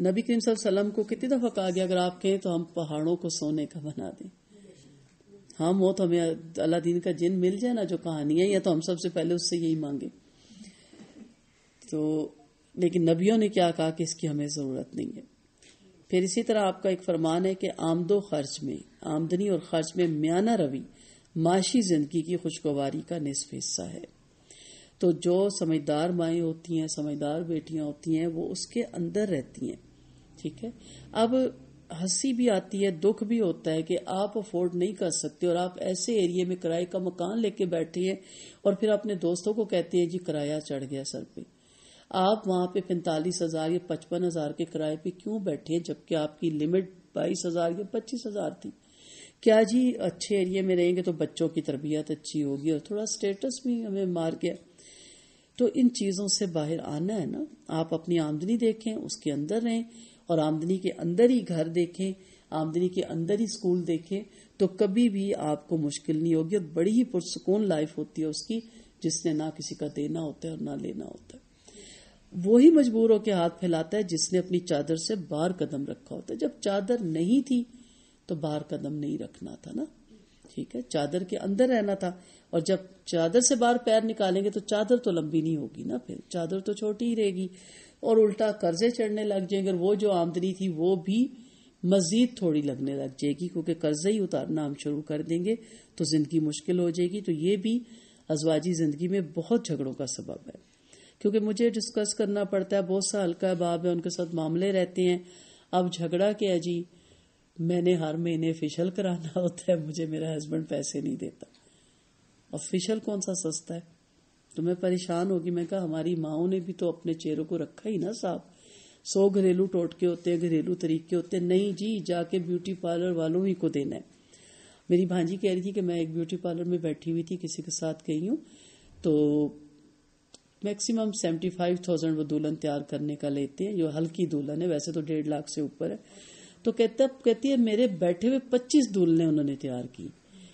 नबी करीम सलम को कितनी दफा कहा गया अगर आप कहें तो हम पहाड़ों को सोने का बना दें हम हो तो हमें अलादीन का जिन मिल जाए ना जो कहानियां या तो हम सबसे पहले उससे यही मांगे तो लेकिन नबियों ने क्या कहा कि इसकी हमें जरूरत नहीं है फिर इसी तरह आपका एक फरमान है कि आमदो खर्च में आमदनी और खर्च में म्याना रवि माशी जिंदगी की खुशगवारी का निसफ हिस्सा है तो जो समझदार माए होती हैं समझदार बेटियां होती हैं वो उसके अंदर रहती हैं ठीक है अब हंसी भी आती है दुख भी होता है कि आप अफोर्ड नहीं कर सकते और आप ऐसे एरिए में किराए का मकान लेके बैठे हैं और फिर अपने दोस्तों को कहते हैं जी किराया चढ़ गया सर पे आप वहां पे पैंतालीस हजार या पचपन हजार के किराए पे क्यों बैठे हैं जबकि आपकी लिमिट बाईस हजार या पच्चीस हजार थी क्या जी अच्छे एरिया में रहेंगे तो बच्चों की तरबियत अच्छी होगी और थोड़ा स्टेटस भी हमें मार गया तो इन चीजों से बाहर आना है ना आप अपनी आमदनी देखें उसके अंदर रहें और आमदनी के अंदर ही घर देखें आमदनी के अंदर ही स्कूल देखें तो कभी भी आपको मुश्किल नहीं होगी और बड़ी ही पुरसकून लाइफ होती है उसकी जिसने ना किसी का देना होता है और ना लेना होता है वो ही मजबूर के हाथ फैलाता है जिसने अपनी चादर से बाहर कदम रखा होता है जब चादर नहीं थी तो बार कदम नहीं रखना था ना ठीक है चादर के अंदर रहना था और जब चादर से बाहर पैर निकालेंगे तो चादर तो लंबी नहीं होगी ना फिर चादर तो छोटी ही रहेगी और उल्टा कर्जे चढ़ने लग जाएंगे और वो जो आमदनी थी वो भी मजीद थोड़ी लगने लग जाएगी क्योंकि कर्जे ही उतारना हम शुरू कर देंगे तो जिंदगी मुश्किल हो जाएगी तो ये भी अजवाजी जिंदगी में बहुत झगड़ों का सबब है क्योंकि मुझे डिस्कस करना पड़ता है बहुत सा हल्का बाब है उनके साथ मामले रहते हैं अब झगड़ा क्या जी मैंने हर महीने फिशल कराना होता है मुझे मेरा हस्बैंड पैसे नहीं देता और फिशल कौन सा सस्ता है तो मैं परेशान होगी मैं कहा हमारी माओ ने भी तो अपने चेहरों को रखा ही ना साफ सौ घरेलू टोटके होते हैं घरेलू तरीके होते हैं नहीं जी जाके ब्यूटी पार्लर वालों ही को देना है मेरी भांजी कह रही थी कि मैं एक ब्यूटी पार्लर में बैठी हुई थी किसी के साथ गई हूँ तो मैक्सिमम सेवेंटी फाइव थाउजेंड वो दुल्हन तैयार करने का लेते हैं जो हल्की दुल्हन है वैसे तो डेढ़ लाख से ऊपर है तो कहता कहती है मेरे बैठे हुए पच्चीस दूल्हे उन्होंने तैयार की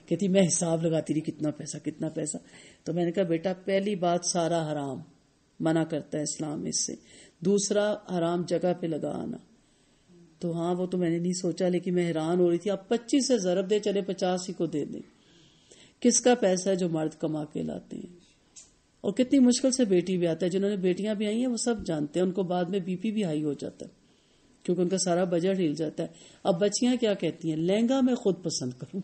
कहती मैं हिसाब लगाती रही कितना पैसा कितना पैसा तो मैंने कहा बेटा पहली बात सारा हराम मना करता है इस्लाम इससे दूसरा हराम जगह पे लगा आना तो हाँ वो तो मैंने नहीं सोचा लेकिन मैं हैरान हो रही थी आप पच्चीस से जरब दे चले पचास ही को दे दें किसका पैसा है जो मर्द कमा के लाते हैं और कितनी मुश्किल से बेटी भी आता है जिन्होंने बेटियां भी आई हैं वो सब जानते हैं उनको बाद में बीपी भी हाई हो जाता है क्योंकि उनका सारा बजट हिल जाता है अब बच्चियां क्या कहती हैं लहंगा मैं खुद पसंद करूं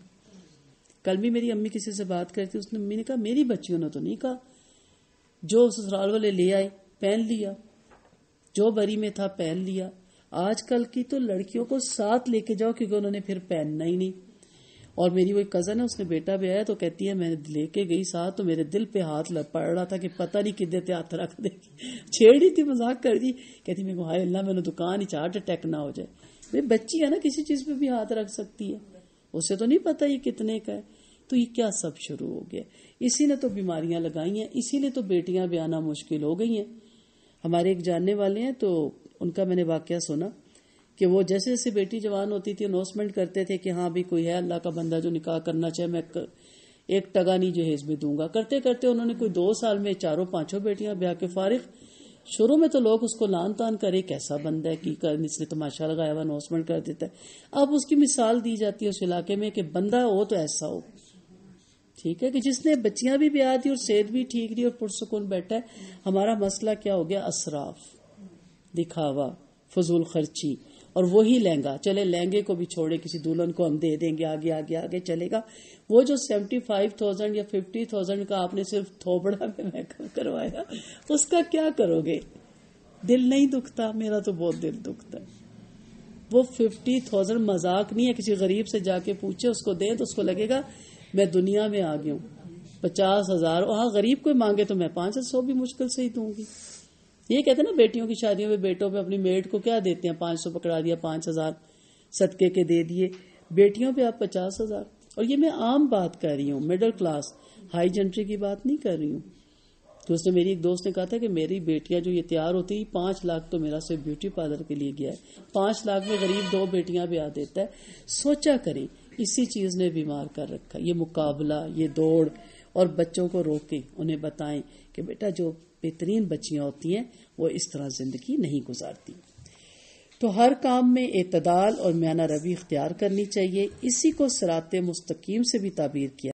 कल भी मेरी अम्मी किसी से बात करती उसने अम्मी ने कहा मेरी बच्चियों ने तो नहीं कहा जो ससुराल वाले ले आए पहन लिया जो बरी में था पहन लिया आजकल की तो लड़कियों को साथ लेके जाओ क्योंकि उन्होंने फिर पहनना ही नहीं और मेरी वो एक कज़न है उसने बेटा भी आया तो कहती है मैं लेके गई साथ तो मेरे दिल पे हाथ लग पड़ रहा था कि पता नहीं कि थे हाथ रख देगी छेड़ी थी मजाक कर दी कहती मेरे को हाय अल्लाह मैंने दुकान ही चार्ट अटैक ना हो जाए भाई बच्ची है ना किसी चीज़ पे भी हाथ रख सकती है उसे तो नहीं पता ये कितने का है तो ये क्या सब शुरू हो गया इसी ने तो बीमारियां लगाई हैं इसीलिए तो बेटियां भी आना मुश्किल हो गई हैं हमारे एक जानने वाले हैं तो उनका मैंने वाक्य सुना कि वो जैसे जैसे बेटी जवान होती थी अनाउंसमेंट करते थे कि हाँ भी कोई है अल्लाह का बंदा जो निकाह करना चाहे मैं कर, एक टगा नहीं जहेज भी दूंगा करते करते उन्होंने कोई दो साल में चारों पांचों बेटियां ब्याह के फारिग शुरू में तो लोग उसको लान तान करे कैसा बंदा है की कर इसने तमाशा तो लगाया हुआ अनाउंसमेंट कर देता है अब उसकी मिसाल दी जाती है उस इलाके में कि बंदा हो तो ऐसा हो ठीक है कि जिसने बच्चियां भी ब्याह दी और सेहत भी ठीक रही और पुरसकून बैठा है हमारा मसला क्या हो गया असराफ दिखावा फजूल खर्ची और वही लहंगा चले लहंगे को भी छोड़े किसी दुल्हन को हम दे देंगे आगे आगे आगे चलेगा वो जो सेवेंटी फाइव थाउजेंड या फिफ्टी थाउजेंड का आपने सिर्फ थोबड़ा में मेकअप करवाया उसका क्या करोगे दिल नहीं दुखता मेरा तो बहुत दिल दुखता है वो फिफ्टी थाउजेंड मजाक नहीं है किसी गरीब से जाके पूछे उसको दे तो उसको लगेगा मैं दुनिया में आ गया हूं पचास हजार वहां हाँ गरीब को मांगे तो मैं पांच सौ भी मुश्किल से ही दूंगी ये कहते हैं ना बेटियों की शादियों में बेटों पे अपनी मेड को क्या देते हैं पांच सौ पकड़ा दिया पांच हजार सदके के दे दिए बेटियों पे आप पचास हजार और ये मैं आम बात कर रही हूँ मिडिल क्लास हाई जेंट्री की बात नहीं कर रही हूँ तो उसने मेरी एक दोस्त ने कहा था कि मेरी बेटियां जो ये तैयार होती है पांच लाख तो मेरा सिर्फ ब्यूटी पार्लर के लिए गया है पांच लाख में गरीब दो बेटियां भी आ देता है सोचा करें इसी चीज ने बीमार कर रखा ये मुकाबला ये दौड़ और बच्चों को रोके उन्हें बताएं कि बेटा जो बेहतरीन बच्चियां होती हैं वो इस तरह ज़िंदगी नहीं गुजारती तो हर काम में एतदाल और म्याना रवि इख्तियार करनी चाहिए इसी को सरात मुस्तकीम से भी ताबीर किया